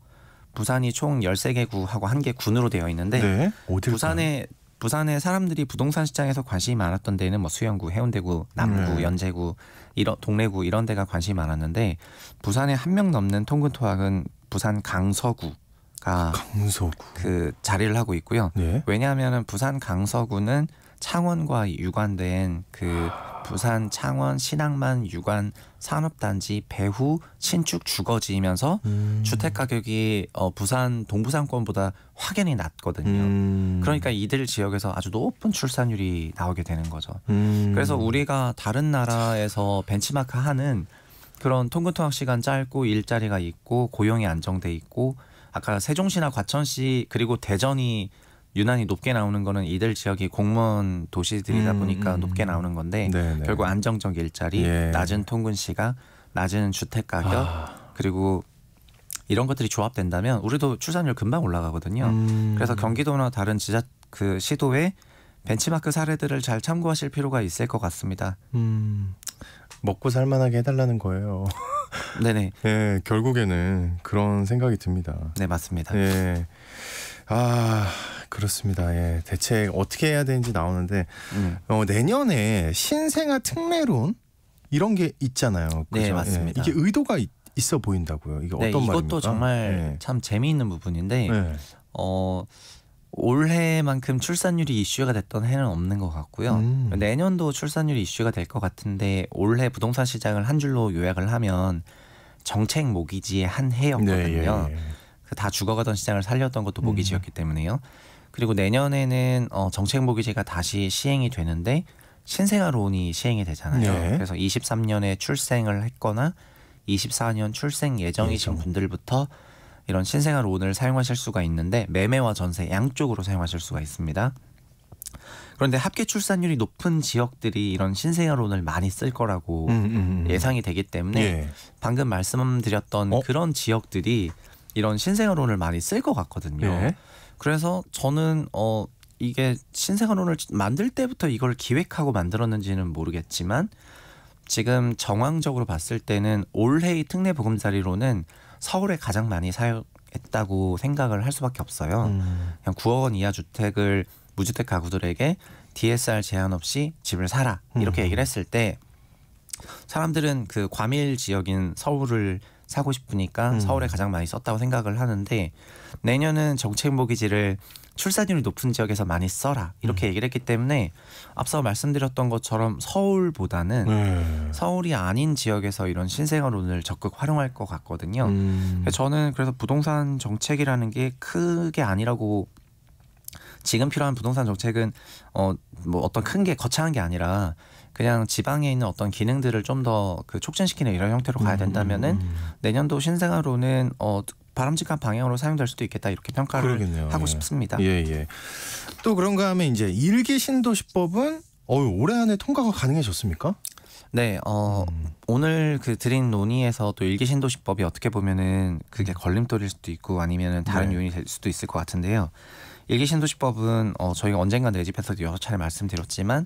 Speaker 3: 부산이 총 열세 개 구하고 한 개 군으로 되어 있는데 네. 부산에 부산에 사람들이 부동산 시장에서 관심이 많았던 데는 뭐 수영구, 해운대구, 남구, 네. 연제구, 이런 동래구 이런 데가 관심이 많았는데 부산에 한 명 넘는 통근토학은 부산 강서구 강서구 그 자리를 하고 있고요. 네. 왜냐하면은 부산 강서구는 창원과 유관된 그 부산, 창원, 신항만, 유관 산업단지 배후 신축 주거지이면서 음. 주택 가격이 어, 부산 동부상권보다 확연히 낮거든요. 음. 그러니까 이들 지역에서 아주 높은 출산율이 나오게 되는 거죠. 음. 그래서 우리가 다른 나라에서 벤치마크하는 그런 통근통학 시간 짧고 일자리가 있고 고용이 안정돼 있고 아까 세종시나 과천시 그리고 대전이 유난히 높게 나오는 거는 이들 지역이 공무원 도시들이다 음, 보니까 음. 음. 높게 나오는 건데 네네. 네. 결국 안정적 일자리, 예. 낮은 통근 시각, 낮은 주택 가격 아. 그리고 이런 것들이 조합된다면 우리도 출산율 금방 올라가거든요. 음. 그래서 경기도나 다른 지자 그 시도에 벤치마크 사례들을 잘 참고하실 필요가 있을 것 같습니다.
Speaker 1: 음. 먹고 살만하게 해달라는 거예요.
Speaker 3: [laughs] 네네. 네, 결국에는 그런 생각이 듭니다.
Speaker 1: 네, 맞습니다. 네. 아, 그렇습니다. 예. 대체 어떻게 해야 되는지 나오는데 음. 어, 내년에 신생아 특례론 이런 게
Speaker 3: 있잖아요. 네, 그죠? 네, 맞습니다. 예. 이게
Speaker 1: 의도가 있, 어 보인다고요. 이게 네, 어떤 말입니까? 이것도
Speaker 3: 정말 예. 참 재미있는 부분인데 예. 어 올해만큼 출산율이 이슈가 됐던 해는 없는 것 같고요. 음. 내년도 출산율이 이슈가 될 것 같은데 올해 부동산 시장을 한 줄로 요약을 하면 정책 모기지의 한 해였거든요. 네, 예, 예. 그 다 죽어가던 시장을 살렸던 것도 모기지였기 음. 때문에요. 그리고 내년에는 어, 정책무기제가 다시 시행이 되는데 신생아론이 시행이 되잖아요. 네. 그래서 23년에 출생을 했거나 24년 출생 예정이신 예정. 분들부터 이런 신생아론을 사용하실 수가 있는데 매매와 전세 양쪽으로 사용하실 수가 있습니다. 그런데 합계 출산율이 높은 지역들이 이런 신생아론을 많이 쓸 거라고 음, 음, 음, 음. 예상이 되기 때문에 예. 방금 말씀드렸던 어? 그런 지역들이 이런 신생아론을 많이 쓸 것 같거든요. 예. 그래서 저는 어 이게 신생아론을 만들 때부터 이걸 기획하고 만들었는지는 모르겠지만 지금 정황적으로 봤을 때는 올해의 특례 보금자리로는 서울에 가장 많이 사용했다고 생각을 할 수밖에 없어요. 음. 그냥 9억 원 이하 주택을 무주택 가구들에게 DSR 제한 없이 집을 사라 이렇게 음. 얘기를 했을 때 사람들은 그 과밀 지역인 서울을 사고 싶으니까 음. 서울에 가장 많이 썼다고 생각을 하는데 내년은 정책모기지를 출산율이 높은 지역에서 많이 써라 이렇게 음. 얘기를 했기 때문에 앞서 말씀드렸던 것처럼 서울보다는 음. 서울이 아닌 지역에서 이런 신생아론을 적극 활용할 것 같거든요. 그 저는 그래서 부동산 정책이라는 게 크게 아니라고 지금 필요한 부동산 정책은 어뭐 어떤 큰 게 거창한 게 아니라 그냥 지방에 있는 어떤 기능들을 좀 더 그 촉진시키는 이런 형태로 가야 된다면은 음. 내년도 신생아로는 어 바람직한 방향으로 사용될 수도 있겠다 이렇게 평가를 그러겠네요. 하고 예. 싶습니다. 예 예. 또 그런가 하면 이제
Speaker 1: 일개 신도시법은 어유 올해 안에 통과가 가능해졌습니까?
Speaker 3: 네, 어, 음. 오늘 그 드린 논의에서 또 일기 신도시법이 어떻게 보면은 그게 걸림돌일 수도 있고 아니면은 다른 네. 요인이 될 수도 있을 것 같은데요. 일기 신도시법은 어, 저희가 언젠가 내 집에서도 여러 차례 말씀드렸지만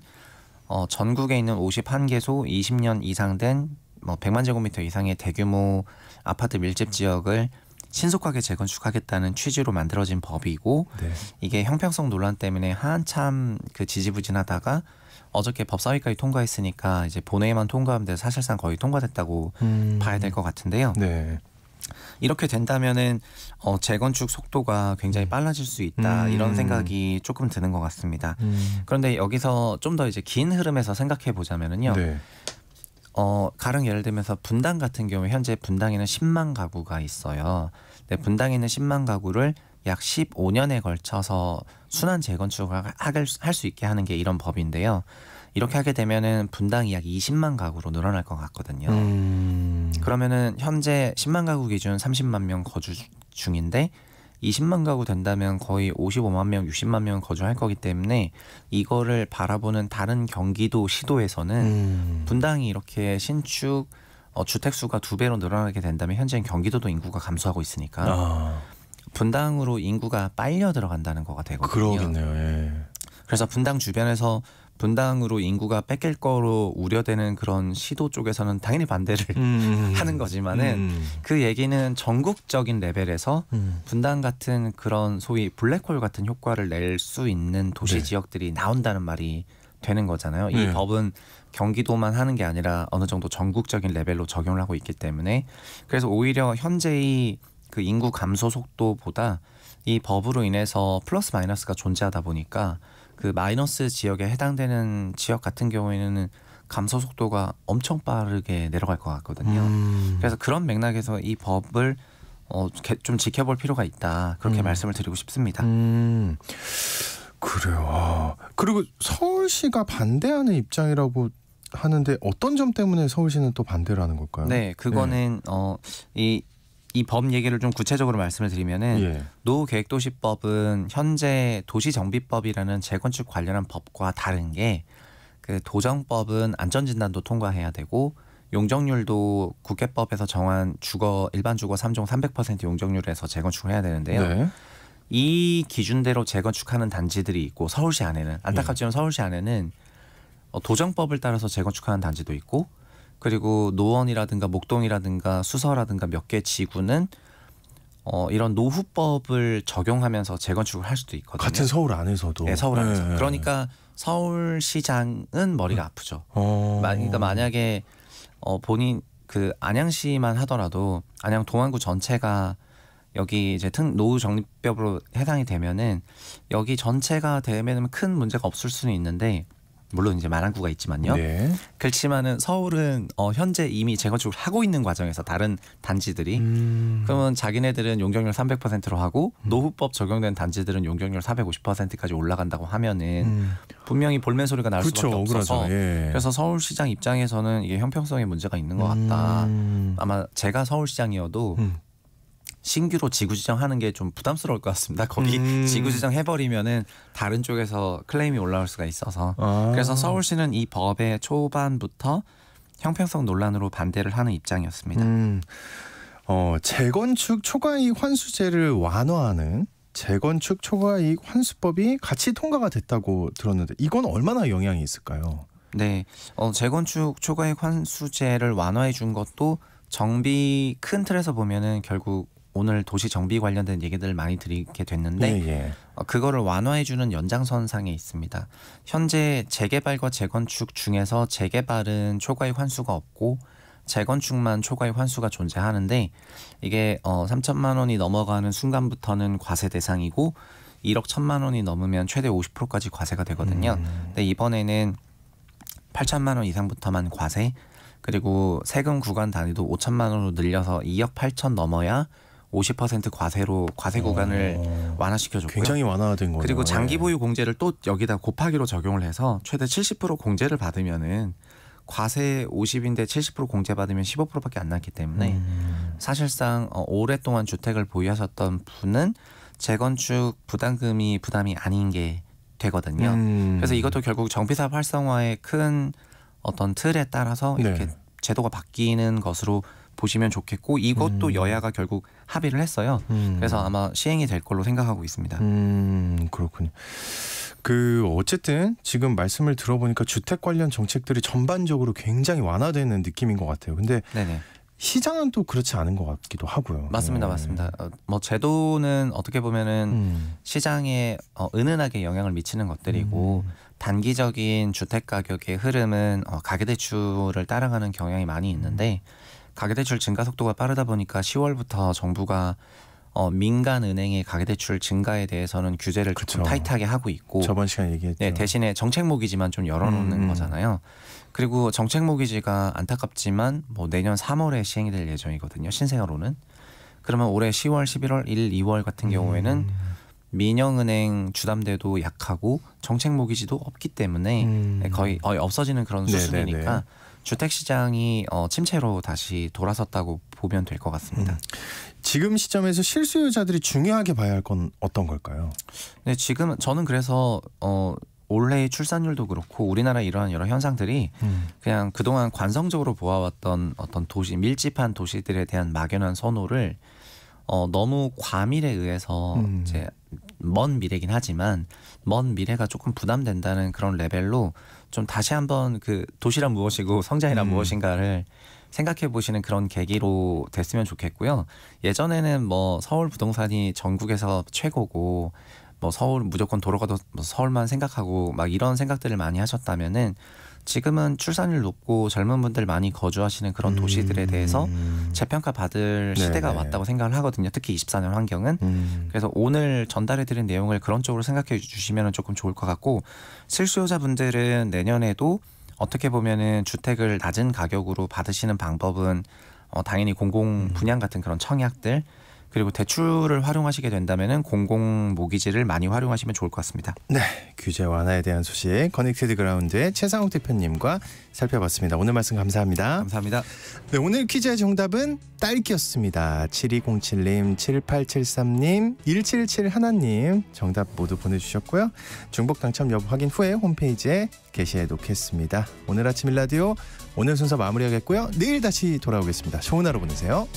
Speaker 3: 어, 전국에 있는 51개소 20년 이상 된 뭐 100만 제곱미터 이상의 대규모 아파트 밀집 지역을 신속하게 재건축하겠다는 취지로 만들어진 법이고 네. 이게 형평성 논란 때문에 한참 그 지지부진하다가 어저께 법사위까지 통과했으니까 이제 본회의만 통과하면 돼서 사실상 거의 통과됐다고 음. 봐야 될 것 같은데요. 네. 이렇게 된다면은 어, 재건축 속도가 굉장히 음. 빨라질 수 있다 음. 이런 생각이 조금 드는 것 같습니다. 음. 그런데 여기서 좀 더 이제 긴 흐름에서 생각해 보자면은요. 네. 어, 가령 예를 들면서 분당 같은 경우 현재 분당에는 10만 가구가 있어요. 근데 분당에 는 10만 가구를 약 15년에 걸쳐서 순환 재건축을 할 수 있게 하는 게 이런 법인데요. 이렇게 하게 되면은 분당 이약 20만 가구로 늘어날 것 같거든요. 음... 그러면은 현재 10만 가구 기준 30만 명 거주 중인데 20만 가구 된다면 거의 55만 명, 60만 명 거주할 거기 때문에 이거를 바라보는 다른 경기도 시도에서는 음... 분당이 이렇게 신축 어, 주택 수가 두 배로 늘어나게 된다면 현재 경기도도 인구가 감소하고 있으니까 아... 분당으로 인구가 빨려 들어간다는 거가 되거든요. 그러겠네요. 예. 그래서 분당 주변에서 분당으로 인구가 뺏길 거로 우려되는 그런 시도 쪽에서는 당연히 반대를 음. [laughs] 하는 거지만은 음. 그 얘기는 전국적인 레벨에서 음. 분당 같은 그런 소위 블랙홀 같은 효과를 낼 수 있는 도시 네. 지역들이 나온다는 말이 되는 거잖아요. 네. 이 법은 경기도만 하는 게 아니라 어느 정도 전국적인 레벨로 적용을 하고 있기 때문에 그래서 오히려 현재의 그 인구 감소 속도보다 이 법으로 인해서 플러스 마이너스가 존재하다 보니까 그 마이너스 지역에 해당되는 지역 같은 경우에는 감소 속도가 엄청 빠르게 내려갈 것 같거든요. 음. 그래서 그런 맥락에서 이 법을 어, 좀 지켜볼 필요가 있다. 그렇게 음. 말씀을 드리고 싶습니다. 음. 그래요. 아,
Speaker 1: 그리고 서울시가 반대하는 입장이라고 하는데 어떤 점 때문에 서울시는 또 반대를 하는 걸까요? 네, 그거는
Speaker 3: 네. 어이 이법 얘기를 좀 구체적으로 말씀을 드리면은 예. 노후계획도시법은 현재 도시정비법이라는 재건축 관련한 법과 다른 게 그 도정법은 안전진단도 통과해야 되고 용적률도 국회법에서 정한 주거 일반 주거 삼종300% 용적률에서 재건축을 해야 되는데요. 네. 이 기준대로 재건축하는 단지들이 있고 서울시 안에는 안타깝지만 예. 서울시 안에는 어, 도정법을 따라서 재건축하는 단지도 있고 그리고 노원이라든가 목동이라든가 수서라든가 몇 개 지구는 어, 이런 노후법을 적용하면서 재건축을 할 수도 있거든요. 같은 서울 안에서도. 네, 서울 안에서. 네. 그러니까 서울시장은 머리가 음. 아프죠. 어. 그러니까 만약에 어, 본인 그 안양시만 하더라도 안양 동안구 전체가 여기 이제 특 노후 정립법으로 해당이 되면은 여기 전체가 되면은 큰 문제가 없을 수는 있는데 물론 이제 마랑구가 있지만요. 네. 그렇지만은 서울은 어, 현재 이미 재건축을 하고 있는 과정에서 다른 단지들이 음. 그러면 자기네들은 용적률 300%로 하고 음. 노후법 적용된 단지들은 용적률 450%까지 올라간다고 하면은 음. 분명히 볼멘 소리가 날그렇 수밖에 없어서 예. 그래서 서울시장 입장에서는 이게 형평성의 문제가 있는 것 같다. 음. 아마 제가 서울시장이어도 음. 신규로 지구 지정하는 게 좀 부담스러울 것 같습니다. 거기 음. 지구 지정 해버리면은 다른 쪽에서 클레임이 올라올 수가 있어서 아. 그래서 서울시는 이 법의 초반부터 형평성 논란으로 반대를 하는 입장이었습니다. 음. 어, 재건축 초과이익 환수제를
Speaker 1: 완화하는 재건축 초과이익 환수법이 같이 통과가 됐다고 들었는데
Speaker 3: 이건 얼마나 영향이 있을까요? 네, 어, 재건축 초과이익 환수제를 완화해 준 것도 정비 큰 틀에서 보면은 결국 오늘 도시 정비 관련된 얘기들 많이 드리게 됐는데 예, 예. 어, 그거를 완화해주는 연장선상에 있습니다. 현재 재개발과 재건축 중에서 재개발은 초과의 환수가 없고 재건축만 초과의 환수가 존재하는데 이게 어 3천만 원이 넘어가는 순간부터는 과세 대상이고 1억 1천만 원이 넘으면 최대 50%까지 과세가 되거든요. 음. 근데 이번에는 8천만 원 이상부터만 과세 그리고 세금 구간 단위도 5천만 원으로 늘려서 2억 8천 넘어야 50% 과세로 과세 구간을 어. 완화시켜 줬고 굉장히 완화된 거예요. 그리고 장기 네. 보유 공제를 또 여기다 곱하기로 적용을 해서 최대 70% 공제를 받으면은 과세 50인데 70% 공제 받으면 15%밖에 안 났기 때문에 음. 사실상 어, 오랫동안 주택을 보유하셨던 분은 재건축 부담금이 부담이 아닌 게 되거든요. 음. 그래서 이것도 결국 정비사업 활성화의 큰 어떤 틀에 따라서 이렇게 네. 제도가 바뀌는 것으로 보시면 좋겠고 이것도 음. 여야가 결국 합의를 했어요. 음. 그래서 아마 시행이 될 걸로 생각하고 있습니다.
Speaker 1: 음, 그렇군요.
Speaker 3: 그 어쨌든
Speaker 1: 지금 말씀을 들어보니까 주택 관련 정책들이 전반적으로 굉장히 완화되는 느낌인 것 같아요. 근데 네네. 시장은 또 그렇지 않은 것 같기도 하고요. 맞습니다, 네. 맞습니다.
Speaker 3: 어, 뭐 제도는 어떻게 보면은 음. 시장에 어, 은은하게 영향을 미치는 것들이고 음. 단기적인 주택 가격의 흐름은 어, 가계대출을 따라가는 경향이 많이 있는데. 음. 가계대출 증가 속도가 빠르다 보니까 10월부터 정부가 어, 민간 은행의 가계대출 증가에 대해서는 규제를 조금 타이트하게 하고 있고 저번 시간 얘기했죠. 네, 대신에 정책 모기지만 좀 열어놓는 음. 음. 거잖아요. 그리고 정책 모기지가 안타깝지만 뭐 내년 3월에 시행이 될 예정이거든요. 신생아로는 그러면 올해 10월, 11월, 1, 2월 같은 경우에는 음. 민영은행 주담대도 약하고 정책 모기지도 없기 때문에 음. 네, 거의 거의 없어지는 그런 수준이니까 네네네. 네. 주택 시장이 어, 침체로 다시 돌아섰다고 보면 될 것 같습니다. 음. 지금 시점에서 실수요자들이 중요하게 봐야 할 건 어떤 걸까요? 네, 지금 저는 그래서 어 올해의 출산율도 그렇고 우리나라 이러한 여러 현상들이 음. 그냥 그동안 관성적으로 보아왔던 어떤 도시 밀집한 도시들에 대한 막연한 선호를 어, 너무 과밀에 의해서 음. 이제 먼 미래긴 하지만 먼 미래가 조금 부담된다는 그런 레벨로 좀 다시 한번 그 도시란 무엇이고 성장이란 음. 무엇인가를 생각해 보시는 그런 계기로 됐으면 좋겠고요. 예전에는 뭐 서울 부동산이 전국에서 최고고 뭐 서울 무조건 도로가 더 뭐 서울만 생각하고 막 이런 생각들을 많이 하셨다면은 지금은 출산율 높고 젊은 분들 많이 거주하시는 그런 음. 도시들에 대해서 음. 재평가 받을 네, 시대가 네 왔다고 생각을 하거든요. 특히 24년 환경은. 음. 그래서 오늘 전달해드린 내용을 그런 쪽으로 생각해 주시면 조금 좋을 것 같고 실수요자분들은 내년에도 어떻게 보면은 주택을 낮은 가격으로 받으시는 방법은 어, 당연히 공공 음. 분양 같은 그런 청약들 그리고 대출을 활용하시게 된다면 공공 모기지를 많이 활용하시면 좋을 것 같습니다. 네, 규제 완화에 대한
Speaker 1: 소식 커넥티드 그라운드의 최상욱 대표님과 살펴봤습니다. 오늘 말씀 감사합니다. 감사합니다. 네, 오늘 퀴즈의 정답은 딸기였습니다. 7207님, 7873님, 1771님 정답 모두 보내주셨고요. 중복 당첨 여부 확인 후에 홈페이지에 게시해 놓겠습니다. 오늘 아침 일라디오 오늘 순서 마무리하겠고요. 내일 다시 돌아오겠습니다. 좋은 하루 보내세요.